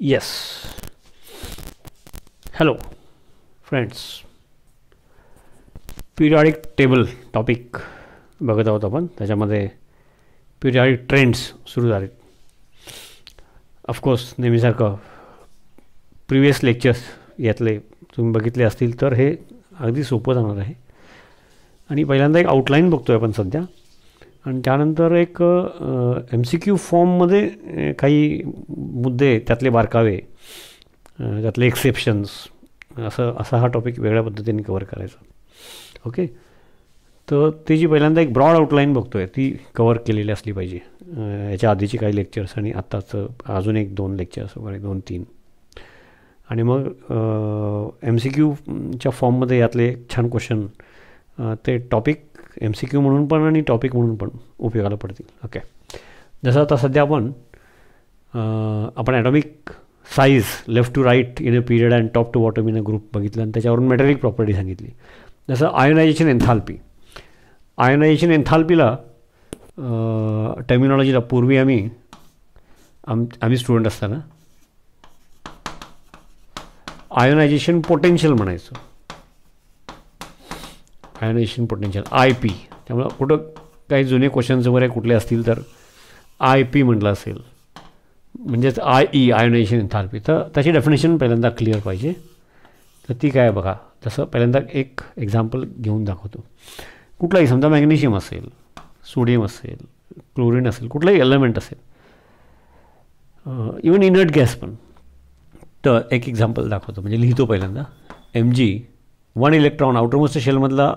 yes hello friends periodic table topic बघत आहोत आपण त्याच्यामध्ये पिरियॉडिक ट्रेंड्स सुरू झालेत ऑफकोर्स नेहमीसारखं प्रिवियस लेक्चर्स यातले तुम्ही बघितले असतील तर हे अगदी सोपं जाणार आहे आणि पहिल्यांदा एक आउटलाईन बघतो आहे आपण सध्या आणि त्यानंतर एक एम सी क्यू फॉर्ममध्ये काही मुद्दे त्यातले बारकावे त्यातले एक्सेप्शन्स असं असा हा टॉपिक वेगळ्या पद्धतीने कवर करायचा ओके तर ती जी पहिल्यांदा एक ब्रॉड आउटलाईन बघतो आहे ती कवर केलेली असली पाहिजे याच्या आधीची काही लेक्चर्स आणि आत्ताचं अजून एक दोन लेक्चर्स वगैरे दोन तीन आणि मग एम सी क्यूच्या फॉर्ममध्ये यातले छान क्वेश्चन ते टॉपिक एम सी क्यू म्हणून पण आणि टॉपिक म्हणून पण उपयोगाला पडतील ओके जसं आता सध्या आपण आपण atomic size left to right in a period and top to bottom in a group बघितलं आणि त्याच्यावरून मेटेरिक प्रॉपर्टी सांगितली जसं आयोनायझेशन एन्थाल्पी आयोनायझेशन एन्थाल्पीला टर्मिनॉलॉजीला पूर्वी आम्ही आम आम्ही स्टुडंट असताना आयोनायझेशन पोटेन्शियल म्हणायचो आयोनेशन पोटेन्शियल आय पी त्यामुळं कुठं काही जुने क्वेश्चन्स वगैरे कुठले असतील तर आय पी म्हटलं असेल म्हणजेच आय ई आयोनेशन एन्थाल्पी तर त्याची डेफिनेशन पहिल्यांदा क्लिअर पाहिजे तर ती काय बघा तसं पहिल्यांदा एक एक्झाम्पल घेऊन दाखवतो कुठलाही समजा मॅग्नेशियम असेल सोडियम असेल क्लोरीन असेल कुठलाही एलिमेंट असेल इवन इनर्ट गॅस पण तर एक एक्झाम्पल दाखवतो म्हणजे लिहितो पहिल्यांदा M G one electron outermost शेलमधला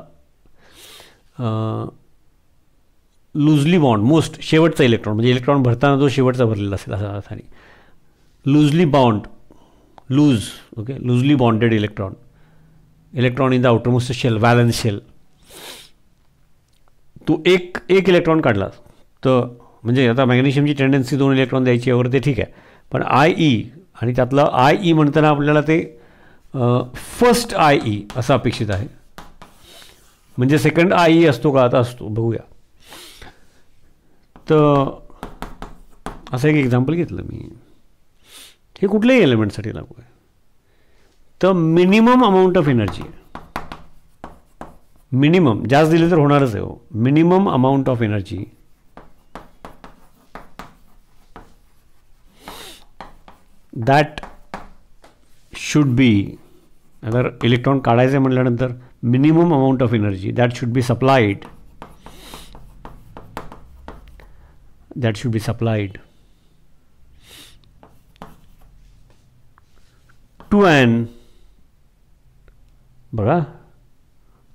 लूजली बॉन्ड मोस्ट शेवटचा इलेक्ट्रॉन म्हणजे इलेक्ट्रॉन भरताना जो शेवटचा भरलेला असेल असा अर्थाने bound loose okay loosely bonded electron electron in the outermost shell valence shell तो एक एक इलेक्ट्रॉन काढलास तर म्हणजे आता मॅग्नेशियमची टेंडन्सी दोन इलेक्ट्रॉन द्यायची वगैरे ते ठीक आहे पण आय ई e, आणि त्यातलं आय ई e म्हणताना आपल्याला ते फर्स्ट आय ई असं अपेक्षित आहे म्हणजे सेकंड आई असतो का आता असतो बघूया तर असं एक एक्झाम्पल घेतलं मी हे कुठल्याही एलिमेंटसाठी लागू आहे तर minimum amount of energy minimum जास्त दिली तर होणारच आहे हो minimum amount of energy that should be अगर इलेक्ट्रॉन काढायचे म्हटल्यानंतर minimum amount of energy that should be supplied that should be supplied to an bruh,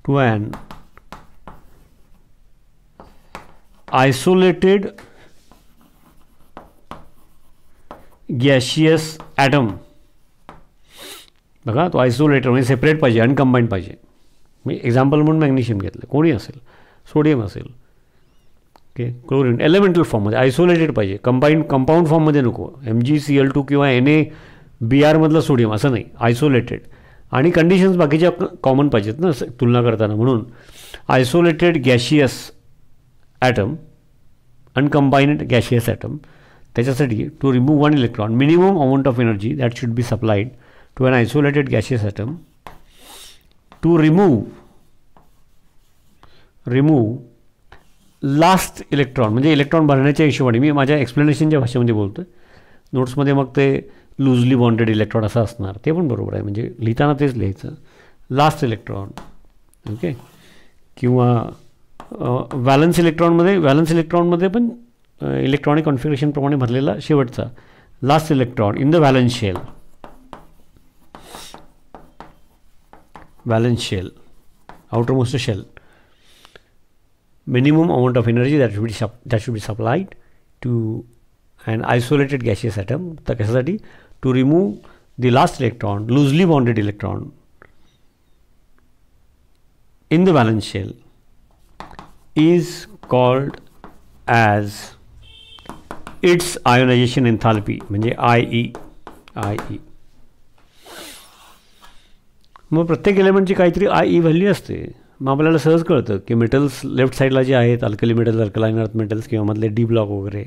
to an isolated gaseous atom. बघा तो आयसोलेटर म्हणजे सेपरेट पाहिजे अनकम्बाईंड पाहिजे मी एक्झाम्पल म्हणून मॅग्नेशियम घेतलं कोणी असेल सोडियम असेल ओके क्लोरीन एलिमेंटल फॉर्ममध्ये आयसोलेटेड पाहिजे कंबाईंड कंपाऊंड फॉर्ममध्ये नको M G C L two किंवा एन ए बी आरमधलं सोडियम असं नाही आयसोलेटेड आणि कंडिशन्स बाकीच्या कॉमन पाहिजेत ना तुलना करताना म्हणून isolated gaseous atom uncombined gaseous atom त्याच्यासाठी to remove one electron minimum amount of energy that should be supplied to an isolated gaseous atom to remove remove last electron म्हणजे electron भरण्याच्या हिशोबाने मी माझ्या एक्सप्लेनेशनच्या भाषेमध्ये बोलतो आहे नोट्समध्ये मग ते लूजली बॉन्डेड इलेक्ट्रॉन असं असणार ते पण बरोबर आहे म्हणजे लिहिताना तेच लिहायचं लास्ट इलेक्ट्रॉन ओके किंवा व्हॅलन्स इलेक्ट्रॉनमध्ये व्हॅलन्स इलेक्ट्रॉनमध्ये पण इलेक्ट्रॉनिक कॉन्फिगरेशनप्रमाणे भरलेला शेवटचा last electron in the valence shell valence shell, outermost shell. Minimum amount of energy that should be that should be supplied to an isolated gaseous atom, the capacity to remove the last electron, loosely bonded electron in the valence shell is called as its ionization enthalpy, IE, IE. मग प्रत्येक एलिमेंटची काहीतरी I E value असते मग आपल्याला सहज कळतं की metals left साईडला जे आहेत alkali metals alkaline earth metals किंवा मधले डी ब्लॉक वगैरे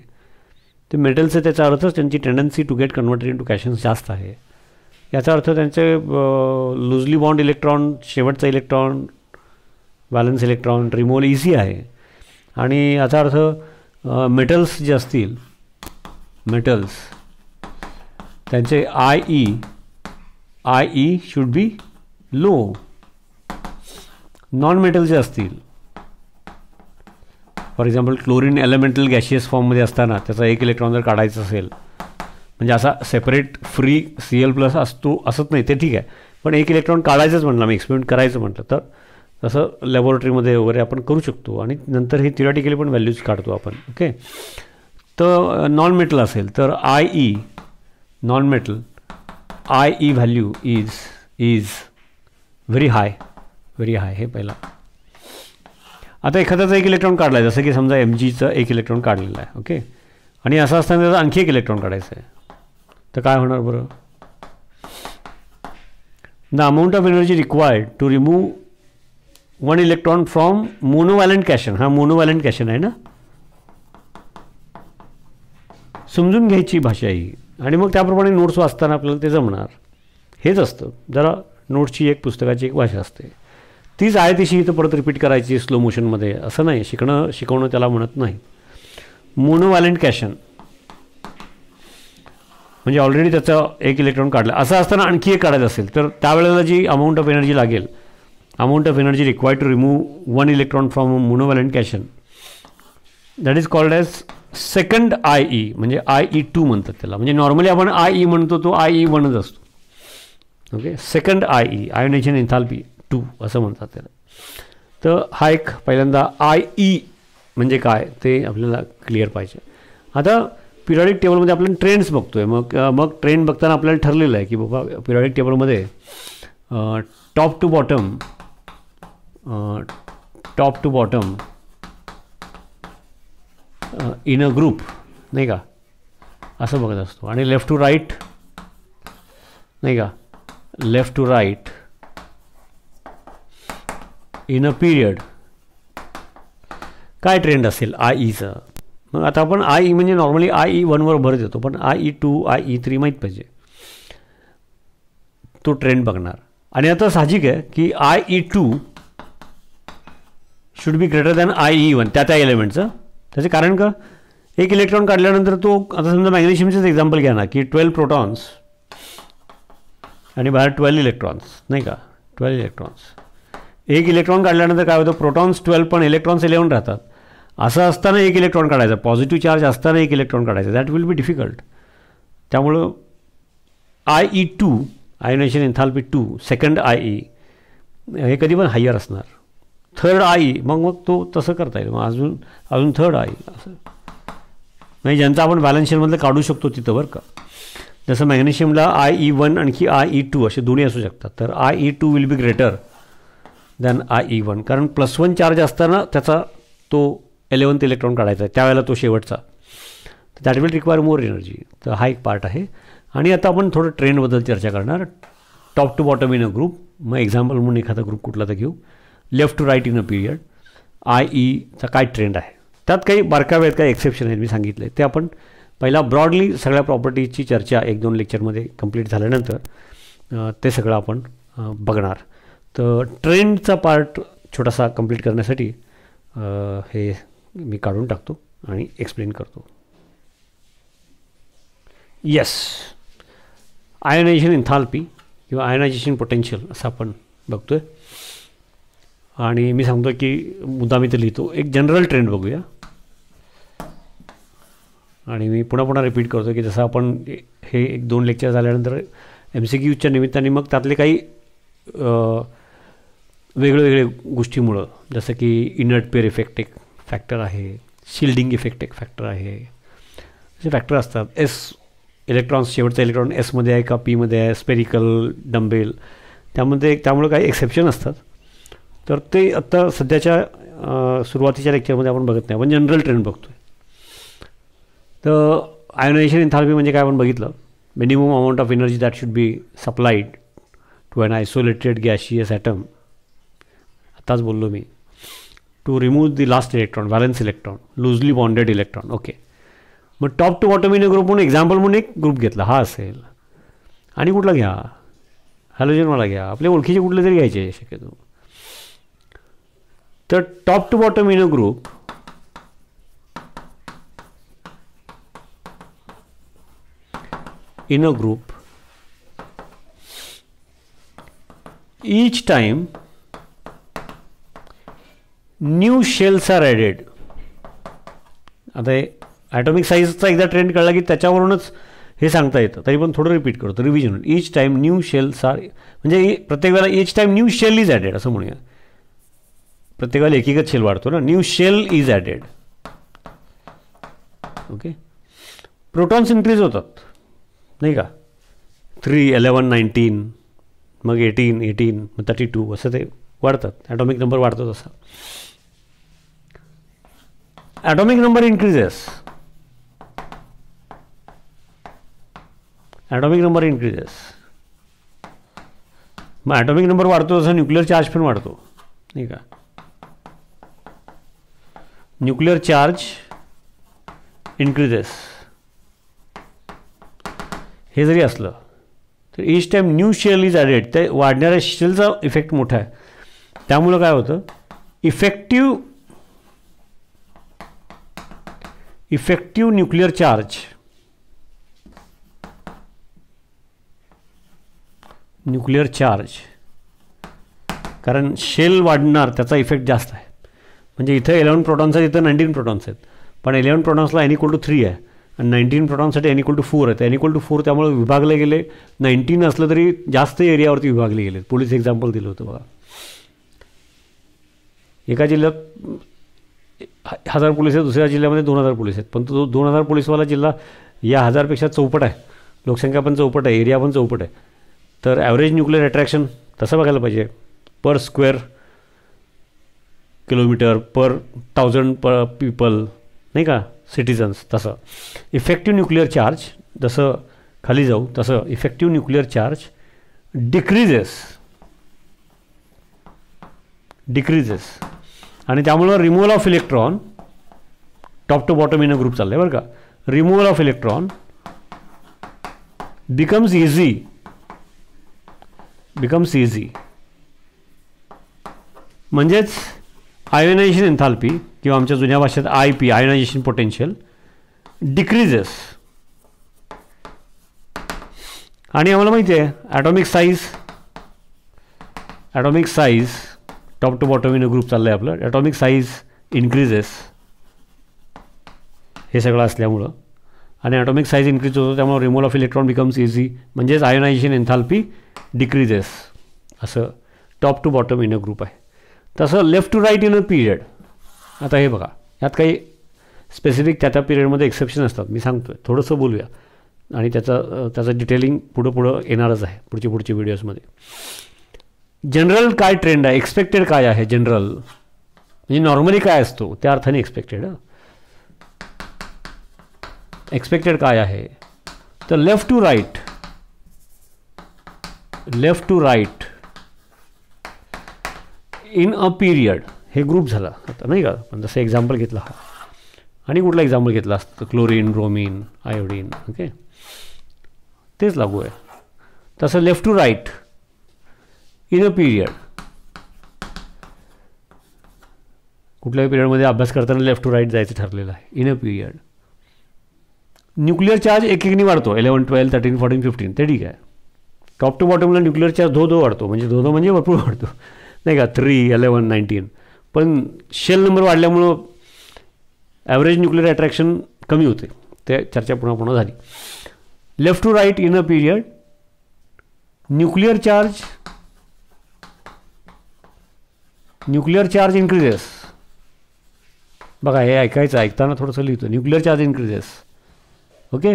ते मेटल्स आहे त्याचा अर्थच त्यांची tendency to get converted into cations जास्त आहे याचा अर्थ त्यांचे लुजली बॉन्ड इलेक्ट्रॉन शेवटचा electron valence electron removal easy आहे आणि याचा अर्थ मेटल्स जे असतील मेटल्स त्यांचे I E I E should be low non metal जे असतील for example chlorine elemental gaseous फॉर्ममध्ये असताना त्याचा एक इलेक्ट्रॉन जर काढायचा असेल म्हणजे असा separate free C L plus असतो असत नाही ते ठीक आहे पण एक इलेक्ट्रॉन काढायचंच म्हटलं मी एक्सपेरिमेंट करायचं म्हटलं तर तसं लॅबोरेटरीमध्ये वगैरे आपण करू शकतो आणि नंतर हे थिरॉटिकली पण व्हॅल्यूज काढतो आपण ओके तर नॉन मेटल असेल तर I E non metal I E value is is very high very high हे पहिला आता एखाद्याचं एक इलेक्ट्रॉन काढला आहे जसं की समजा एम जीचं एक इलेक्ट्रॉन काढलेलं आहे ओके आणि असं असताना त्याचं आणखी एक इलेक्ट्रॉन काढायचं आहे तर काय होणार बरं the amount of energy required to remove one electron from monovalent cation हा मोनोवॅलंट कॅशन आहे ना समजून घ्यायची भाषा ही आणि मग त्याप्रमाणे नोट्स वाचताना आपल्याला ते जमणार हेच असतं जरा नोट्सची एक पुस्तकाची एक भाषा असते तीच आहे तिशी इथं परत रिपीट करायची स्लो मोशनमध्ये असं नाही शिकणं शिकवणं त्याला म्हणत नाही मोनोव्हॅलेंट कॅशन म्हणजे ऑलरेडी त्याचं एक इलेक्ट्रॉन काढलं असं असताना आणखी एक काढायचं असेल तर त्यावेळेला जी अमाऊंट ऑफ एनर्जी लागेल amount of energy required to remove one electron from monovalent cation that is called as second I E म्हणजे आय ई टू म्हणतात त्याला म्हणजे नॉर्मली आपण आय ई e म्हणतो तो आय ई वनच असतो okay second I E ionization enthalpy two असं म्हणतात त्याला तर हा एक पहिल्यांदा आय ई e म्हणजे काय ते आपल्याला क्लिअर पाहिजे आता पिरियॉडिक टेबलमध्ये आपण ट्रेंड्स बघतो आहे मग मग ट्रेंड बघताना आपल्याला ठरलेलं आहे की बाबा पिरियॉडिक टेबलमध्ये top to bottom top to bottom in a group नाही का असं बघत असतो आणि लेफ्ट टू राईट नाही का left to right in a period काय ट्रेंड असेल आय ईचं e मग आता आपण आय ई e म्हणजे नॉर्मली आय ई वनवर भर देतो पण I E two I E three माहीत पाहिजे तो ट्रेंड बघणार आणि आता साहजिक आहे की I E two should be greater than I E one त्या त्या एलिमेंटचं त्याचे कारण का एक इलेक्ट्रॉन काढल्यानंतर तो आता समजा मॅग्नेशियमचंच एक्झाम्पल घ्या ना की ट्वेल्व प्रोटॉन्स आणि बाहेर ट्वेल्व इलेक्ट्रॉन्स नाही का ट्वेल्व इलेक्ट्रॉन्स एक इलेक्ट्रॉन काढल्यानंतर काय होतं प्रोटॉन्स ट्वेल्व पण इलेक्ट्रॉन्स इलेवन राहतात असं असताना एक इलेक्ट्रॉन काढायचा पॉझिटिव्ह चार्ज असताना एक इलेक्ट्रॉन काढायचा दॅट विल बी डिफिकल्ट त्यामुळं I E two ionization enthalpy two second I E हे कधी पण हायर असणार थर्ड आय ई मग मग तो तसं करता येईल मग अजून अजून थर्ड आय e असं नाही ज्यांचं आपण शीटमधलं काढू शकतो तिथं बरं का जसं मॅग्नेशियमला आय ई वन आणखी आय ई टू असे दोन्ही असू शकतात तर I E two will be greater than I E one कारण प्लस वन चार्ज असताना त्याचा तो एलेवन्थ इलेक्ट्रॉन काढायचा आहे त्यावेळेला तो शेवटचा तर that will require more energy तर हा एक पार्ट आहे आणि आता आपण थोडं ट्रेंडबद्दल चर्चा करणार top to bottom in a group मग एक्झाम्पल म्हणून एखादा ग्रुप कुठला तर घेऊ left to right in a period I ईचा काय ट्रेंड आहे त्यात काही बारकावे आहेत काही एक्सेप्शन आहेत मी सांगितले ते आपण पहिला ब्रॉडली सगळ्या प्रॉपर्टीची चर्चा एक दोन लेक्चरमध्ये कंप्लीट झाल्यानंतर ते सगळं आपण बघणार तर ट्रेंडचा पार्ट छोटासा कंप्लीट करण्यासाठी हे मी काढून टाकतो आणि एक्सप्लेन करतो येस आयनायझेशन इंथाल्पी किंवा आयनायझेशन पोटेन्शियल असं आपण बघतो आहे आणि मी सांगतो की मुद्दा मी ते लिहितो एक जनरल ट्रेंड बघूया आणि मी पुन्हा पुन्हा रिपीट करतो की जसं आपण हे एक दोन लेक्चर झाल्यानंतर एम सी क्यूच्या निमित्ताने मग त्यातले काही वेगळेवेगळे गोष्टीमुळं जसं की इनर्ट पेअर इफेक्ट एक फॅक्टर आहे शिल्डिंग इफेक्ट एक फॅक्टर आहे असे फॅक्टर असतात एस इलेक्ट्रॉन्स शेवटचा इलेक्ट्रॉन एसमध्ये आहे का पीमध्ये आहे स्पेरिकल डंबेल त्यामध्ये त्यामुळे काही एक्सेप्शन असतात तर ते आत्ता सध्याच्या सुरुवातीच्या लेक्चरमध्ये आपण बघत नाही आपण जनरल ट्रेंड बघतो तर आयोनायझेशन एन्थाल्पी म्हणजे काय आपण बघितलं minimum amount of energy that should be supplied to an isolated gaseous atom आत्ताच बोललो मी to remove the last electron valence electron loosely bonded electron okay मग टॉप टू इन ग्रुप म्हणून एक्झाम्पल म्हणून एक ग्रुप घेतला हा असेल आणि कुठला घ्या मला घ्या आपल्या ओळखीचे कुठले तरी घ्यायचे शक्यतो तर top to bottom in a group a group each time new shells are added आता हे ॲटॉमिक साईजचा एकदा ट्रेंड कळला की त्याच्यावरूनच हे सांगता येतं तरी पण थोडं रिपीट करतो revision each time new shells are म्हणजे प्रत्येक वेळेला each time new shell is added असं म्हणूया प्रत्येक वेळेला एकेकच शेल वाढतो ना new shell is added okay protons increase होतात नाही का थ्री एलेवन नाईन्टीन मग एटीन एटीन मग थर्टी टू असं ते वाढतात ॲटॉमिक नंबर वाढतो तसा atomic number increases atomic number increases मग ॲटॉमिक नंबर वाढतो तसा न्यूक्लिअर चार्ज पण वाढतो नाही का न्यूक्लिअर चार्ज इन्क्रीजेस हे जरी असलं तर each time new shell is added ते वाढणाऱ्या शेलचा इफेक्ट मोठा आहे त्यामुळं काय होतं effective effective nuclear charge nuclear charge कारण शेल वाढणार त्याचा इफेक्ट जास्त आहे म्हणजे इथं इलेवन प्रोटॉन्स आहेत इथं नाईन्टीन प्रोटॉन्स आहेत पण इलेवन प्रोटॉन्सला एन इक्वल टू थ्री आहे आणि नाईन्टीन प्रोटॉनसाठी एन इक्वल टू फोर आहे एन इक्वल टू फोर त्यामुळे विभागले गेले नाईन्टीन असलं तरी जास्त एरियावरती विभागले गेले पोलीस एक्झाम्पल दिलं होतं बघा एका जिल्ह्यात हजार पोलीस आहेत दुसऱ्या जिल्ह्यामध्ये दोन हजार पोलीस आहेत पण तो दोन हजार पोलीसवाला जिल्हा या हजारपेक्षा चौपट आहे लोकसंख्या पण चौपट आहे एरिया पण चौपट आहे तर ॲव्हरेज न्यूक्लिअर अट्रॅक्शन तसं बघायला पाहिजे per square kilometre per thousand per people नाही का सिटिझन्स तसं इफेक्टिव्ह न्यूक्लिअर चार्ज जसं खाली जाऊ तसं effective nuclear charge decreases decreases आणि त्यामुळं removal of electron top to bottom in a group चाललंय बरं का removal of electron becomes easy becomes easy म्हणजेच आयोनायझेशन एन्थाल्पी किंवा आमच्या जुन्या भाषेत I P ionization potential decreases आणि आम्हाला माहिती आहे atomic size atomic size top to bottom in a group चाललं आहे आपलं ॲटॉमिक साईज इन्क्रीजेस हे सगळं असल्यामुळं आणि ॲटॉमिक साईज इन्क्रीज होतो त्यामुळे removal of electron becomes easy म्हणजेच आयोनायझेशन एन्थाल्पी डिक्रीजेस असं top to bottom in a group आहे तसं left to right in a period आता हे बघा यात काही स्पेसिफिक त्या त्या पिरियडमध्ये एक्सेप्शन असतात मी सांगतो आहे थोडंसं बोलूया आणि त्याचं त्याचं डिटेलिंग पुढं पुढं येणारच आहे पुढची पुढची व्हिडिओजमध्ये जनरल काय ट्रेंड आहे एक्सपेक्टेड काय आहे जनरल म्हणजे नॉर्मली काय असतो त्या अर्थाने एक्सपेक्टेड एक्सपेक्टेड काय आहे तर left to right left to right in a period हे ग्रुप झाला आता नाही का पण जसं एक्झाम्पल घेतला हा आणि कुठला एक्झाम्पल घेतला असतं क्लोरीन रोमिन आयोडीन ओके तेच लागू आहे तसं left to right in a period कुठल्याही पिरियडमध्ये अभ्यास करताना लेफ्ट टू राईट जायचं ठरलेलं आहे in a period nuclear charge एक एकने वाढतो eleven twelve thirteen fourteen fifteen ते ठीक आहे टॉप टू बॉटमला न्यूक्लिअर चार्ज धो धो वाढतो म्हणजे धो धो म्हणजे भरपूर वाढतो नाही का थ्री इलेवन नाईन्टीन पण शेल नंबर वाढल्यामुळं ॲव्हरेज न्यूक्लिअर अट्रॅक्शन कमी होते ते चर्चा पुन्हा पुन्हा झाली left to right in a period nuclear charge nuclear charge increases बघा हे ऐकायचं ऐकताना थोडंसं लिहितो nuclear charge increases okay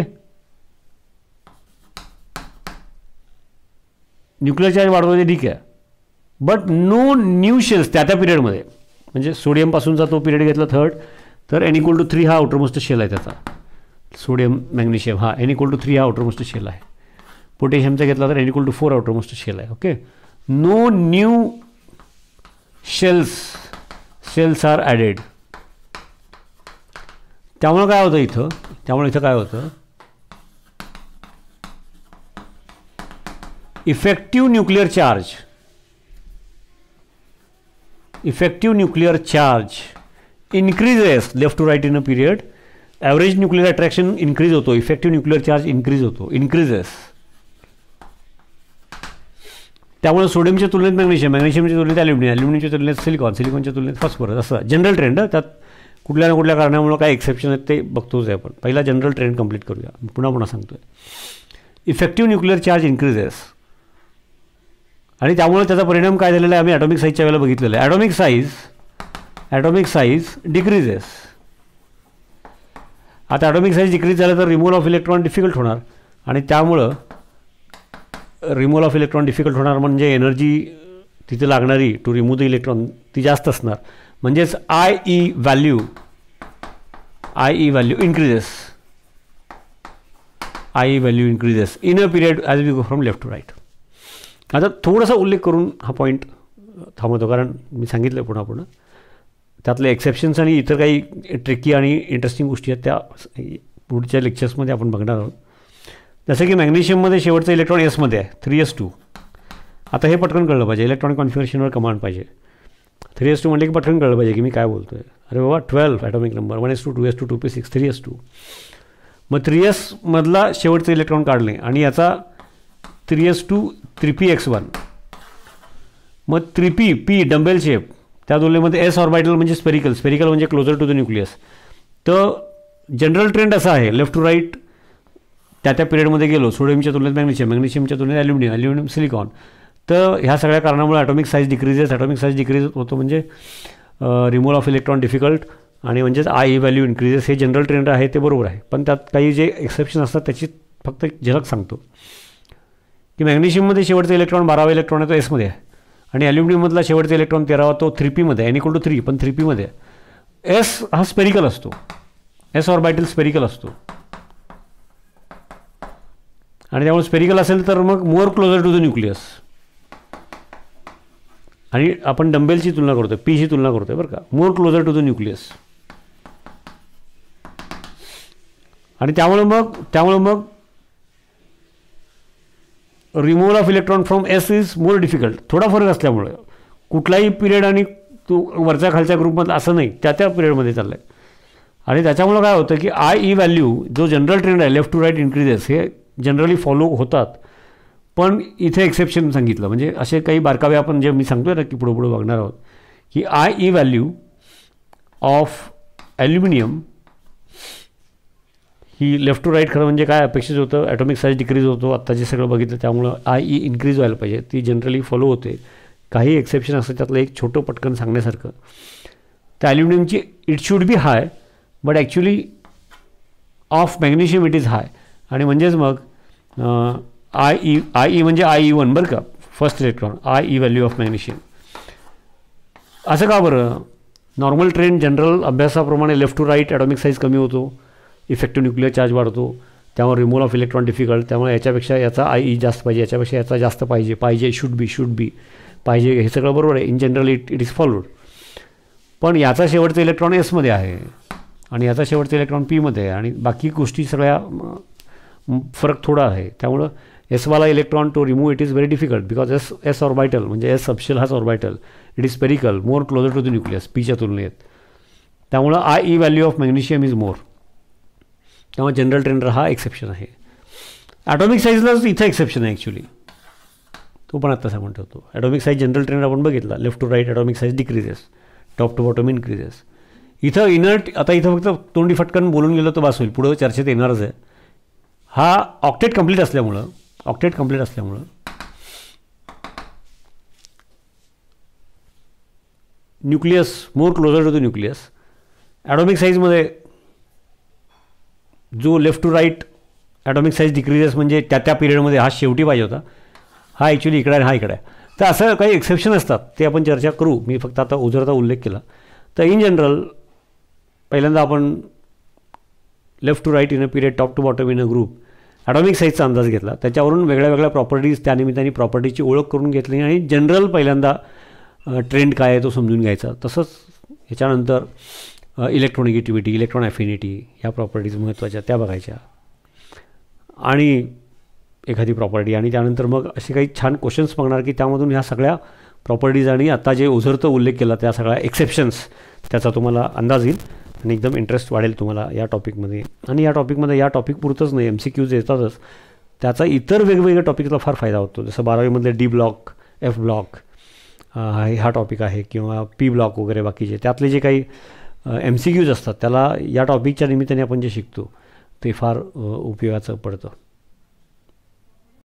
nuclear charge वाढवते ठीक आहे बट नो न्यू शेल्स त्या त्या पिरियडमध्ये म्हणजे सोडियमपासूनचा तो पिरियड घेतला थर्ड तर एन इक्वल टू थ्री हा आउटरमोस्ट शेल आहे त्याचा सोडियम मॅग्नेशियम हा एन इक्वल टू थ्री हा आउटरमोस्ट शेल आहे पोटॅशियमचा घेतला तर n equal to four outermost shell आहे okay no new shells shells are added त्यामुळं काय होतं इथं त्यामुळे इथं काय होतं effective nuclear charge effective nuclear charge increases left to right in a period average nuclear attraction increase होतो इफेक्टिव्ह न्यूक्लिअर चार्ज इन्क्रीज होतो इन्क्रीजेस त्यामुळे सोडियमच्या तुलनेत मॅग्नेशियम मॅग्नेशियमच्या तुलनेत ॲल्युमिनियम ॲल्युमिनियमच्या तुलनेत सिलिकॉन सिलिकॉनच्या तुलनेत फॉस्फरस असं जनरल ट्रेंड त्यात कुठल्या ना कुठल्या कारणामुळे काय एक्सेप्शन आहेत ते बघतोच आहे आपण पहिला जनरल ट्रेंड कंप्लीट करूया पुन्हा पुन्हा सांगतोय इफेक्टिव्ह न्यूक्लिअर चार्ज इन्क्रीजेस आणि त्यामुळे त्याचा परिणाम काय झालेला आहे आम्ही ॲटॉमिक साईजच्या वेळेला बघितलेलं आहे atomic size atomic size decreases आता ॲटॉमिक साईज डिक्रीज झालं तर रिमूव्हल ऑफ इलेक्ट्रॉन डिफिकल्ट होणार आणि त्यामुळं रिमूव्हल ऑफ इलेक्ट्रॉन डिफिकल्ट होणार म्हणजे एनर्जी तिथे लागणारी टू रिमूव्ह द इलेक्ट्रॉन ती जास्त असणार म्हणजेच I E value I E value increases I E value increases in a period as we go from left to right आता थोडासा उल्लेख करून हा पॉईंट थांबवतो कारण मी सांगितलं पुन्हा पुन्हा त्यातले एक्सेप्शन्स आणि इतर काही ट्रिकी आणि इंटरेस्टिंग गोष्टी आहेत त्या पुढच्या लेक्चर्समध्ये आपण बघणार आहोत जसं की मॅग्नेशियममध्ये शेवटचं इलेक्ट्रॉन एसमध्ये आहे थ्री एस टू आता हे पटकन कळलं पाहिजे इलेक्ट्रॉनिक कॉन्फिगरेशनवर कमांड पाहिजे थ्री एस टू म्हणजे की पटकन कळलं पाहिजे की मी काय बोलतो आहे अरे बाबा twelve atomic number one s two two s two two p six three s two मग थ्री एसमधला शेवटचं इलेक्ट्रॉन काढले आणि याचा three s two three x one मग थ्री पी डंबेल शेप त्या तुलनेमध्ये एस ऑर्बिटल म्हणजे स्पेरिकल स्पेरिकल म्हणजे क्लोजर टू द न्यूक्लियस तर जनरल ट्रेंड असा आहे लेफ्ट टू राईट त्या त्या पिरियडमध्ये गेलो सोडियमच्या तुलनेत मॅग्नेशियम मॅग्नेशियमच्या तुलनेत ॲल्युमिनियम ॲल्युमिनियम सिलिकॉन तर ह्या सगळ्या कारणामुळे atomic size decreases atomic size decrease होतो म्हणजे रिमूव्हल ऑफ इलेक्ट्रॉन डिफिकल्ट आणि म्हणजेच आय व्हॅल्यू इन्क्रीजेस हे जनरल ट्रेंड आहे ते बरोबर आहे पण त्यात काही जे एक्सेप्शन असतात त्याची फक्त झलक सांगतो की मॅग्नेशियममध्ये शेवटचा इलेक्ट्रॉन बारावा इलेक्ट्रॉन आहे तो एसमध्ये आहे आणि ॲल्युमिनियममधला शेवटचा इलेक्ट्रॉन तेरावा तो थ्री पीमध्ये आहे इक्वल टू थ्री पण थ्री पीमध्ये आहे एस हा स्पेरिकल असतो एस ऑर बायटल स्पेरिकल असतो आणि त्यामुळे स्पेरिकल असेल तर मग more closer to the nucleus आणि आपण डंबेलची तुलना करतोय पीची तुलना करतोय बरं का more closer to the nucleus आणि त्यामुळे मग त्यामुळे मग removal of electron from s is more difficult थोडा फरक असल्यामुळे कुठलाही पिरियड आणि तू वरच्या खालच्या ग्रुपमधला असं नाही त्या त्या पिरियडमध्ये चाललं आहे आणि त्याच्यामुळं काय होतं की आय ई व्हॅल्यू जो जनरल ट्रेंड आहे लेफ्ट टू राईट इन्क्रीजेस हे जनरली फॉलो होतात पण इथे एक्सेप्शन सांगितलं म्हणजे असे काही बारकावे आपण जे मी सांगतोय ना की पुढे पुढं बघणार आहोत की I E value of aluminium ही लेफ्ट टू राईट खरं म्हणजे काय अपेक्षित होतं ॲटॉमिक साईज डिक्रीज होतो आत्ता जे सगळं बघितलं त्यामुळं आय ई इन्क्रीज व्हायला पाहिजे ती जनरली फॉलो होते काही एक्सेप्शन असतं त्यातलं एक छोटं पटकन सांगण्यासारखं त्या ॲल्युमिनियमची it should be high but actually of magnesium it is high आणि म्हणजेच मग आय ई आय ई म्हणजे आय ई वन बरं का first electron I E value of magnesium असं का बरं नॉर्मल ट्रेंड जनरल अभ्यासाप्रमाणे left to right atomic size कमी होतो इफेक्टिव्ह न्यूक्लिअर चार्ज वाढतो त्यामुळे रिमूव्हल ऑफ इलेक्ट्रॉन डिफिकल्ट त्यामुळे याच्यापेक्षा याचा आय ई e जास्त पाहिजे याच्यापेक्षा याचा जास्त पाहिजे पाहिजे शूड बी शूड बी पाहिजे हे सगळं बरोबर आहे in general it it is followed पण याचा शेवटचा इलेक्ट्रॉन एसमध्ये आहे आणि याचा शेवटचा इलेक्ट्रॉन पीमध्ये आहे आणि बाकी गोष्टी सगळ्या फरक थोडा आहे त्यामुळं एसवाला electron to remove it is very difficult because s s orbital म्हणजे एस सबशेल हाच orbital it is spherical more closer to the nucleus पीच्या तुलनेत त्यामुळं I E value of magnesium is more तेव्हा जनरल ट्रेनर हा exception आहे atomic साईजलाच इथं एक्सेप्शन आहे ॲक्च्युली तो पण आत्ता सांगून ठेवतो ॲटॉमिक साईज जनरल ट्रेनर आपण बघितला left to right atomic size decreases top to bottom increases इथं इनर्ट आता इथं फक्त तोंडी फटकन बोलून गेलो तर बास होईल पुढं चर्चेत येणारच आहे हा ऑक्टेट कम्प्लीट असल्यामुळं ऑक्टेट कंप्लीट असल्यामुळं nucleus more closer to the nucleus atomic साईजमध्ये जो left to right atomic size decreases म्हणजे त्या त्या पिरियडमध्ये हा शेवटी पाहिजे होता हा ॲक्च्युली इकडे आणि हा इकडे आहे तर असं काही एक्सेप्शन असतात ते आपण चर्चा करू मी फक्त आता उजरचा उल्लेख केला तर इन जनरल पहिल्यांदा आपण left to right in a period top to bottom in a group atomic साईजचा अंदाज घेतला त्याच्यावरून वेगळ्या वेगळ्या प्रॉपर्टीज त्यानिमित्ताने प्रॉपर्टीची ओळख करून घेतली आणि जनरल पहिल्यांदा ट्रेंड काय आहे तो समजून घ्यायचा तसंच ह्याच्यानंतर इलेक्ट्रॉनिगेटिव्हिटी इलेक्ट्रॉन ॲफिनिटी ह्या प्रॉपर्टीज महत्त्वाच्या त्या बघायच्या आणि एखादी प्रॉपर्टी आणि त्यानंतर मग असे काही छान क्वेश्चन्स मागणार की त्यामधून ह्या सगळ्या प्रॉपर्टीज आणि आत्ता जे उझरतं उल्लेख केला त्या सगळ्या एक्सेप्शन्स त्याचा तुम्हाला अंदाज येईल आणि एकदम इंटरेस्ट वाढेल तुम्हाला या टॉपिकमध्ये आणि या टॉपिकमध्ये या टॉपिकपुरतंच नाही एम सी क्यूज येतातच त्याचा इतर वेगवेगळ्या टॉपिकला फार फायदा होतो जसं बारावीमधले डी ब्लॉक एफ ब्लॉक हा टॉपिक आहे किंवा पी ब्लॉक वगैरे बाकीचे त्यातले जे काही एम सी क्यूज असतात त्याला या टॉपिकच्या निमित्ताने आपण जे शिकतो ते फार उपयोगाचं पडतं